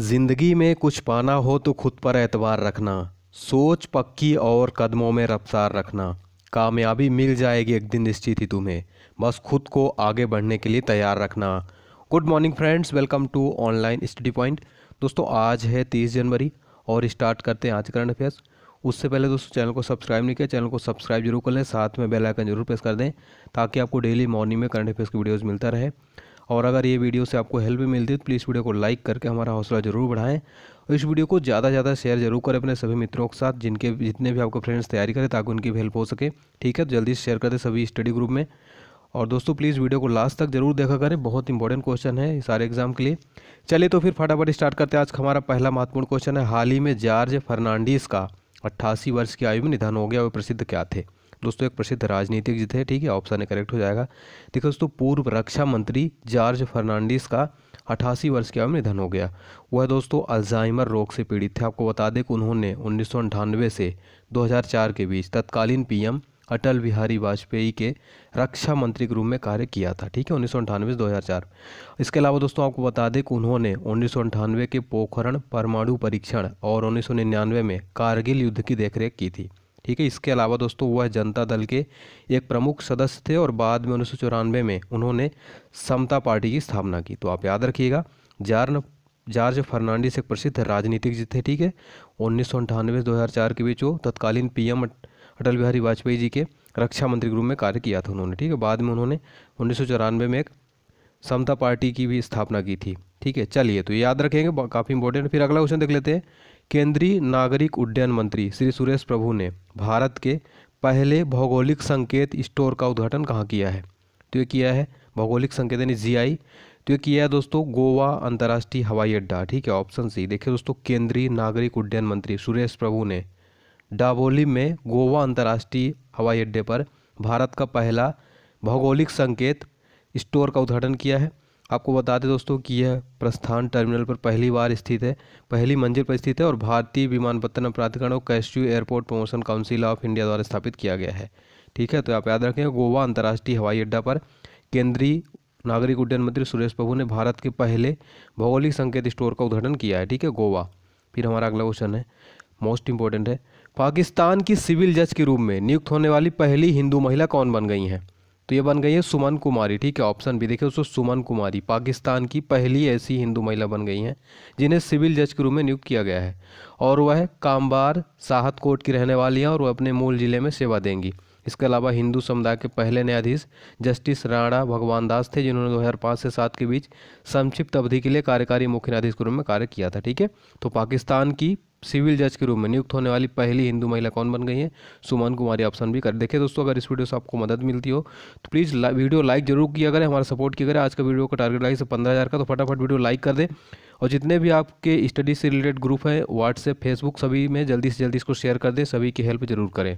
ज़िंदगी में कुछ पाना हो तो खुद पर एतबार रखना सोच पक्की और कदमों में रफ्तार रखना कामयाबी मिल जाएगी एक दिन निश्चित ही तुम्हें बस खुद को आगे बढ़ने के लिए तैयार रखना good morning friends welcome to online study point दोस्तों आज है तीस जनवरी और स्टार्ट करते हैं आज करंट अफेयर्स उससे पहले दोस्तों चैनल को सब्सक्राइब नहीं किया चैनल को सब्सक्राइब जरूर कर लें साथ में बेल आइकन जरूर प्रेस कर दें ताकि आपको डेली मॉर्निंग में करंट अफेयर्स की वीडियोज़ मिलता रहे और अगर ये वीडियो से आपको हेल्प भी मिलती है तो प्लीज़ वीडियो को लाइक करके हमारा हौसला ज़रूर बढ़ाएं और इस वीडियो को ज़्यादा से ज़्यादा शेयर जरूर करें अपने सभी मित्रों के साथ जिनके जितने भी आपको फ्रेंड्स तैयारी करें ताकि उनकी भी हेल्प हो सके ठीक है तो जल्दी शेयर कर दें सभी स्टडी ग्रुप में और दोस्तों प्लीज़ वीडियो को लास्ट तक जरूर देखा करें बहुत इंपॉर्टेंट क्वेश्चन है सारे एग्जाम के लिए चलिए तो फिर फटाफट स्टार्ट करते हैं आज हमारा पहला महत्वपूर्ण क्वेश्चन है हाल ही में जॉर्ज फर्नांडिस का अट्ठासी वर्ष की आयु में निधन हो गया वे प्रसिद्ध क्या थे दोस्तों एक प्रसिद्ध राजनीतिक थे ठीक है ऑप्शन ए करेक्ट हो जाएगा देखो दोस्तों पूर्व रक्षा मंत्री जॉर्ज फर्नांडिस का अठासी वर्ष की आयु निधन हो गया वह दोस्तों अल्जाइमर रोग से पीड़ित थे आपको बता दें कि उन्होंने उन्नीस से दो के बीच तत्कालीन पी अटल बिहारी वाजपेयी के रक्षा मंत्री के रूप में कार्य किया था ठीक है उन्नीस सौ अंठानवे दो हज़ार चार इसके अलावा दोस्तों आपको बता दें कि उन्होंने उन्नीस सौ अंठानवे के पोखरण परमाणु परीक्षण और उन्नीस सौ निन्यानवे में कारगिल युद्ध की देखरेख की थी ठीक है इसके अलावा दोस्तों वह जनता दल के एक प्रमुख सदस्य थे और बाद में उन्नीस में उन्होंने समता पार्टी की स्थापना की तो आप याद रखिएगा जार्न जॉर्ज फर्नांडिस एक प्रसिद्ध राजनीतिक जी थे ठीक है उन्नीस सौ अंठानवे दो हज़ार चार के बीच वो तत्कालीन पीएम अटल बिहारी वाजपेयी जी के रक्षा मंत्री ग्रुप में कार्य किया था उन्होंने ठीक है बाद में उन्होंने उन्नीस में एक समता पार्टी की भी स्थापना की थी ठीक है चलिए तो याद रखेंगे काफ़ी इंपॉर्टेंट फिर अगला क्वेश्चन देख लेते हैं केंद्रीय नागरिक उड्डयन मंत्री श्री सुरेश प्रभु ने भारत के पहले भौगोलिक संकेत स्टोर का उद्घाटन कहाँ किया है तो ये किया है भौगोलिक संकेत यानी जीआई तो ये किया है दोस्तों गोवा अंतर्राष्ट्रीय हवाई अड्डा ठीक है ऑप्शन सी देखिए दोस्तों केंद्रीय नागरिक उड्डयन मंत्री सुरेश प्रभु ने डाबोली में गोवा अंतर्राष्ट्रीय हवाई अड्डे पर भारत का पहला भौगोलिक संकेत स्टोर का उद्घाटन किया है आपको बता दें दोस्तों कि यह प्रस्थान टर्मिनल पर पहली बार स्थित है पहली मंजिल पर स्थित है और भारतीय विमानपत्तन प्राधिकरण और cashew airport promotion council of India द्वारा स्थापित किया गया है ठीक है तो आप याद रखें गोवा अंतर्राष्ट्रीय हवाई अड्डा पर केंद्रीय नागरिक उड्डयन मंत्री सुरेश प्रभु ने भारत के पहले भौगोलिक संकेत स्टोर का उद्घाटन किया है ठीक है गोवा फिर हमारा अगला क्वेश्चन है मोस्ट इंपॉर्टेंट है पाकिस्तान की सिविल जज के रूप में नियुक्त होने वाली पहली हिंदू महिला कौन बन गई हैं तो ये बन गई है सुमन कुमारी ठीक है ऑप्शन भी देखिए दोस्तों सुमन कुमारी पाकिस्तान की पहली ऐसी हिंदू महिला बन गई हैं जिन्हें सिविल जज के रूप में नियुक्त किया गया है और वह कामबार साहत कोट की रहने वाली हैं और वह अपने मूल ज़िले में सेवा देंगी इसके अलावा हिंदू समुदाय के पहले न्यायाधीश जस्टिस राणा भगवान दास थे जिन्होंने 2005 से 7 के बीच संक्षिप्त अवधि के लिए कार्यकारी मुख्य न्यायाधीश के रूप में कार्य किया था ठीक है तो पाकिस्तान की सिविल जज के रूप में नियुक्त होने वाली पहली हिंदू महिला कौन बन गई है सुमन कुमारी ऑप्शन भी कर देखिए दोस्तों अगर इस वीडियो से आपको मदद मिलती हो तो प्लीज़ वीडियो लाइक जरूर किया करें हमारा सपोर्ट किया करें आज का वीडियो का टारगेट लाइक से पंद्रह हज़ार का तो फटाफट वीडियो लाइक कर दें और जितने भी आपके स्टडी से रिलेटेड ग्रुप हैं व्हाट्सएप फेसबुक सभी में जल्दी से जल्दी इसको शेयर कर दें सभी की हेल्प जरूर करें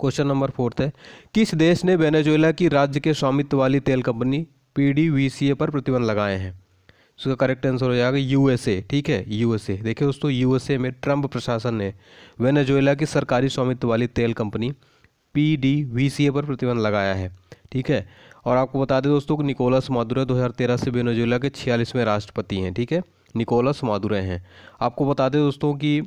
क्वेश्चन नंबर फोर्थ है किस देश ने वेनेजुएला की राज्य के स्वामित्व वाली तेल कंपनी पी पर प्रतिबंध लगाए हैं उसका करेक्ट आंसर हो जाएगा यूएसए ठीक है यूएसए देखिए दोस्तों यूएसए में ट्रंप प्रशासन ने वेनेजुएला की सरकारी स्वामित्व वाली तेल कंपनी पी पर प्रतिबंध लगाया है ठीक है और आपको बता दें दोस्तों निकोलस मादुरे दो से वेनेजुएला के छियालीसवें राष्ट्रपति हैं ठीक है निकोलस माधुरे हैं आपको बता दें दोस्तों कि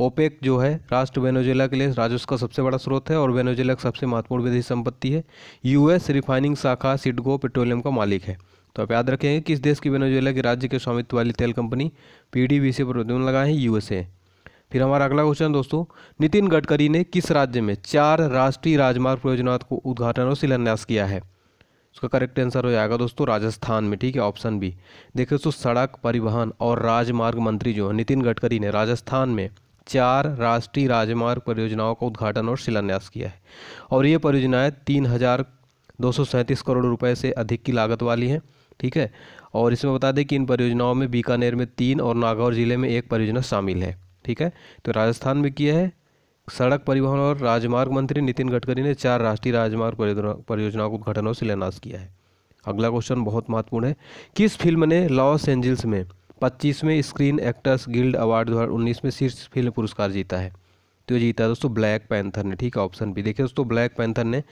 ओपेक जो है राष्ट्र वेनेजुएला के लिए राजस्व का सबसे बड़ा स्रोत है और वेनेजुएला की सबसे महत्वपूर्ण विदेशी संपत्ति है यूएस रिफाइनिंग शाखा सिडगो पेट्रोलियम का मालिक है तो आप याद रखेंगे किस देश की वेनेजुएला के राज्य के स्वामित्व वाली तेल कंपनी पीडीवीसी पर प्रतिबंध लगाए हैं यूएसए फिर हमारा अगला क्वेश्चन दोस्तों नितिन गडकरी ने किस राज्य में चार राष्ट्रीय राजमार्ग परियोजनाओं को उद्घाटन और शिलान्यास किया है उसका करेक्ट आंसर हो जाएगा दोस्तों राजस्थान में ठीक है ऑप्शन बी देखिए दोस्तों सड़क परिवहन और राजमार्ग मंत्री जो है नितिन गडकरी ने राजस्थान में चार राष्ट्रीय राजमार्ग परियोजनाओं का उद्घाटन और शिलान्यास किया है और ये परियोजनाएं तीन हज़ार दो सौ सैंतीस करोड़ रुपए से अधिक की लागत वाली हैं ठीक है और इसमें बता दें कि इन परियोजनाओं में बीकानेर में तीन और नागौर ज़िले में एक परियोजना शामिल है ठीक है तो राजस्थान में किया है सड़क परिवहन और राजमार्ग मंत्री नितिन गडकरी ने चार राष्ट्रीय राजमार्ग परियोजनाओं का उद्घाटन और शिलान्यास किया है अगला क्वेश्चन बहुत महत्वपूर्ण है किस फिल्म ने लॉस एंजल्स में पच्चीसवें स्क्रीन एक्टर्स गिल्ड अवार्ड दो में शीर्ष फिल्म पुरस्कार जीता है तो ये जीता है दोस्तों ब्लैक पैंथर ने ठीक है ऑप्शन भी देखिए दोस्तों ब्लैक पैंथर ने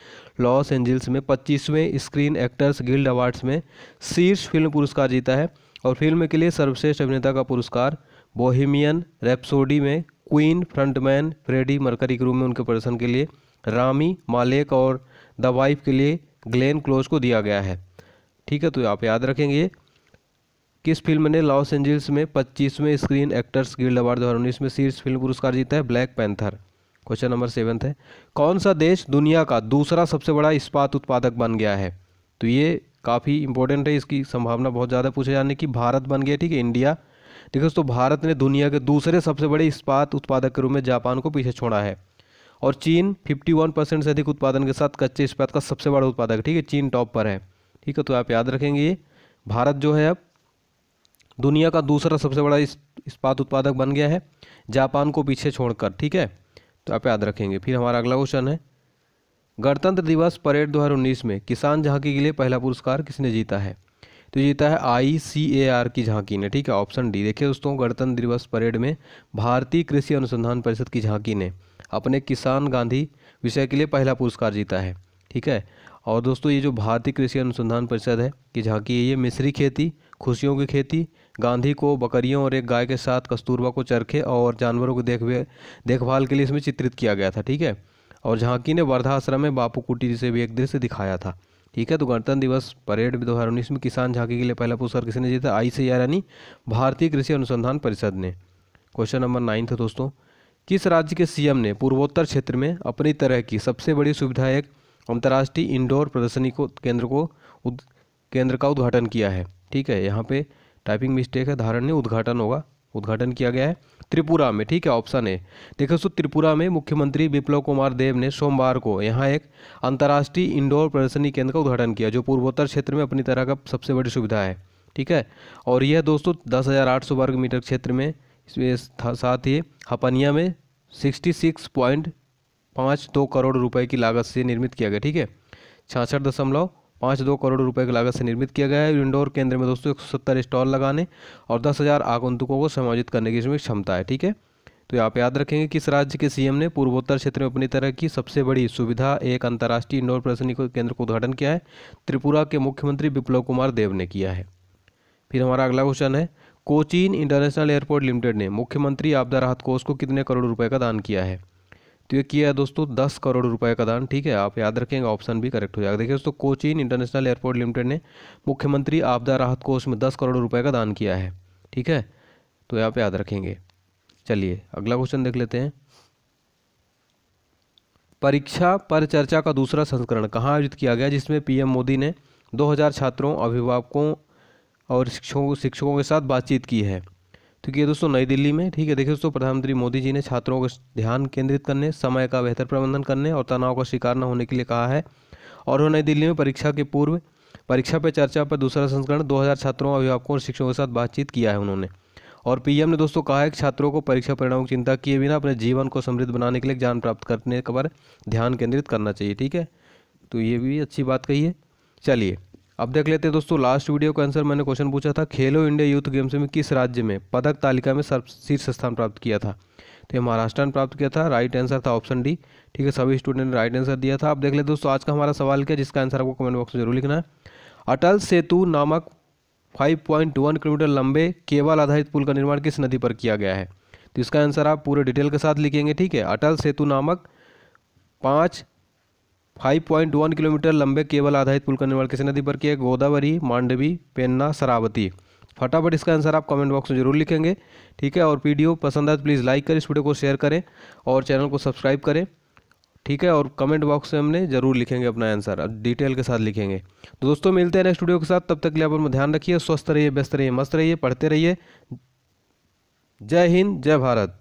लॉस एंजल्स में पच्चीसवें स्क्रीन एक्टर्स गिल्ड अवार्ड्स में शीर्ष फिल्म पुरस्कार जीता है और फिल्म के लिए सर्वश्रेष्ठ अभिनेता का पुरस्कार बोहिमियन रेप्सोडी में क्वीन फ्रंटमैन फ्रेडी मरकरी क्रू में उनके प्रदर्शन के लिए रामी मालेक और द वाइफ के लिए ग्लेन क्लोज को दिया गया है ठीक है तो आप याद रखेंगे किस फिल्म ने लॉस एंजल्स में पच्चीसवें स्क्रीन एक्टर्स गिल्ड अवार्ड दो में शीर्ष फिल्म पुरस्कार जीता है Black Panther question number seventh है कौन सा देश दुनिया का दूसरा सबसे बड़ा इस्पात उत्पादक बन गया है तो ये काफ़ी इंपॉर्टेंट है इसकी संभावना बहुत ज़्यादा पूछे जाने की भारत बन गया ठीक है इंडिया देखो दोस्तों भारत ने दुनिया के दूसरे सबसे बड़े इस्पात उत्पादक के रूप में जापान को पीछे छोड़ा है और चीन 51 परसेंट से अधिक उत्पादन के साथ कच्चे इस्पात का सबसे बड़ा उत्पादक ठीक है चीन टॉप पर है ठीक है तो आप याद रखेंगे ये भारत जो है अब दुनिया का दूसरा सबसे बड़ा इस, इस्पात उत्पादक बन गया है जापान को पीछे छोड़कर ठीक है तो आप याद रखेंगे फिर हमारा अगला क्वेश्चन है गणतंत्र दिवस परेड 2019 में किसान झांकी के लिए पहला पुरस्कार किसने जीता है तो जीता है आई सी ए आर की झांकी ने ठीक है ऑप्शन डी देखिए दोस्तों गणतंत्र दिवस परेड में भारतीय कृषि अनुसंधान परिषद की झांकी ने अपने किसान गांधी विषय के लिए पहला पुरस्कार जीता है ठीक है और दोस्तों ये जो भारतीय कृषि अनुसंधान परिषद है कि झांकी है ये मिश्री खेती खुशियों की खेती गांधी को बकरियों और एक गाय के साथ कस्तूरबा को चरखे और जानवरों को देख देखभाल के लिए इसमें चित्रित किया गया था ठीक है और झांकी ने वर्धा आश्रम में बापू कुटी से भी एक दृश्य दिखाया था ठीक है तो गणतंत्र दिवस परेड दो हज़ार उन्नीस में किसान झांकी के लिए पहला पुरस्कार किसने जीता आई से यानी भारतीय कृषि अनुसंधान परिषद ने क्वेश्चन नंबर नाइन था दोस्तों किस राज्य के सीएम ने पूर्वोत्तर क्षेत्र में अपनी तरह की सबसे बड़ी सुविधा एक अंतर्राष्ट्रीय इंडोर प्रदर्शनी को केंद्र को उद, केंद्र का उद्घाटन किया है ठीक है यहाँ पे टाइपिंग मिस्टेक है धारण नहीं उद्घाटन होगा उद्घाटन किया गया है त्रिपुरा में ठीक है ऑप्शन है देखो सो त्रिपुरा में मुख्यमंत्री विप्लव कुमार देव ने सोमवार को यहाँ एक अंतर्राष्ट्रीय इंडोर प्रदर्शनी केंद्र का उद्घाटन किया जो पूर्वोत्तर क्षेत्र में अपनी तरह का सबसे बड़ी सुविधा है ठीक है और यह दोस्तों दस हज़ार आठ सौ वर्ग मीटर क्षेत्र में साथ ही हपनिया में सिक्सटी सिक्स पॉइंट पाँच दो करोड़ रुपये की लागत से निर्मित किया गया ठीक है छाछठ दशमलव पाँच दो करोड़ रुपए की लागत से निर्मित किया गया है इंडोर केंद्र में दोस्तों एक सौ सत्तर स्टॉल लगाने और दस हज़ार आगंतुकों को समायोजित करने की इसमें क्षमता है ठीक है तो आप याद रखेंगे किस राज्य के सीएम ने पूर्वोत्तर क्षेत्र में अपनी तरह की सबसे बड़ी सुविधा एक अंतर्राष्ट्रीय इंडोर प्रदर्शनी केंद्र का उद्घाटन किया है त्रिपुरा के मुख्यमंत्री विप्लव कुमार देव ने किया है फिर हमारा अगला क्वेश्चन है कोचीन इंटरनेशनल एयरपोर्ट लिमिटेड ने मुख्यमंत्री आपदा राहत कोष को कितने करोड़ रुपए का दान किया है तो ये किया है दोस्तों दस करोड़ रुपए का दान ठीक है आप याद रखेंगे ऑप्शन भी करेक्ट हो जाएगा देखिए दोस्तों कोचीन इंटरनेशनल एयरपोर्ट लिमिटेड ने मुख्यमंत्री आपदा राहत कोष में दस करोड़ रुपये का दान किया है ठीक है तो यहाँ पे याद रखेंगे चलिए अगला क्वेश्चन देख लेते हैं परीक्षा पर चर्चा का दूसरा संस्करण कहाँ आयोजित किया गया जिसमें पीएम मोदी ने दो छात्रों अभिभावकों और शिक्षकों शिक्षकों के साथ बातचीत की है तो ये दोस्तों नई दिल्ली में ठीक है देखिए दोस्तों प्रधानमंत्री मोदी जी ने छात्रों को ध्यान केंद्रित करने समय का बेहतर प्रबंधन करने और तनाव का शिकार न होने के लिए कहा है और उन्होंने नई दिल्ली में परीक्षा के पूर्व परीक्षा पे चर्चा पर दूसरा संस्करण 2000 छात्रों अभिभावकों और शिक्षकों के साथ बातचीत किया है उन्होंने और पीएम ने दोस्तों कहा है कि छात्रों को परीक्षा परिणामों की चिंता किए बिना अपने जीवन को समृद्ध बनाने के लिए ज्ञान प्राप्त करने पर ध्यान केंद्रित करना चाहिए ठीक है तो ये भी अच्छी बात कही है चलिए अब देख लेते हैं दोस्तों लास्ट वीडियो का आंसर मैंने क्वेश्चन पूछा था खेलो इंडिया यूथ गेम्स में किस राज्य में पदक तालिका में शीर्ष स्थान प्राप्त किया था तो ये महाराष्ट्र ने प्राप्त किया था राइट आंसर था ऑप्शन डी ठीक है सभी स्टूडेंट ने राइट आंसर दिया था अब देख लेते दोस्तों आज का हमारा सवाल क्या जिसका आंसर आपको कमेंट बॉक्स में जरूर लिखना है अटल सेतु नामक फाइव किलोमीटर लंबे केवल आधारित पुल का निर्माण किस नदी पर किया गया है तो इसका आंसर आप पूरे डिटेल के साथ लिखेंगे ठीक है अटल सेतु नामक पाँच 5.1 किलोमीटर लंबे केबल आधारित पुल का निर्माण किस नदी पर किया गोदावरी मांडवी पेन्ना शरावती फटाफट इसका आंसर आप कमेंट बॉक्स में जरूर लिखेंगे ठीक है और वीडियो पसंद आए तो प्लीज़ लाइक करें इस वीडियो को शेयर करें और चैनल को सब्सक्राइब करें ठीक है और कमेंट बॉक्स में हमने जरूर लिखेंगे अपना आंसर डिटेल के साथ लिखेंगे तो दोस्तों मिलते हैं नेक्स्ट वीडियो के साथ तब तक के लिए आप ध्यान रखिए स्वस्थ रहिए व्यस्त रहिए मस्त रहिए पढ़ते रहिए जय हिंद जय भारत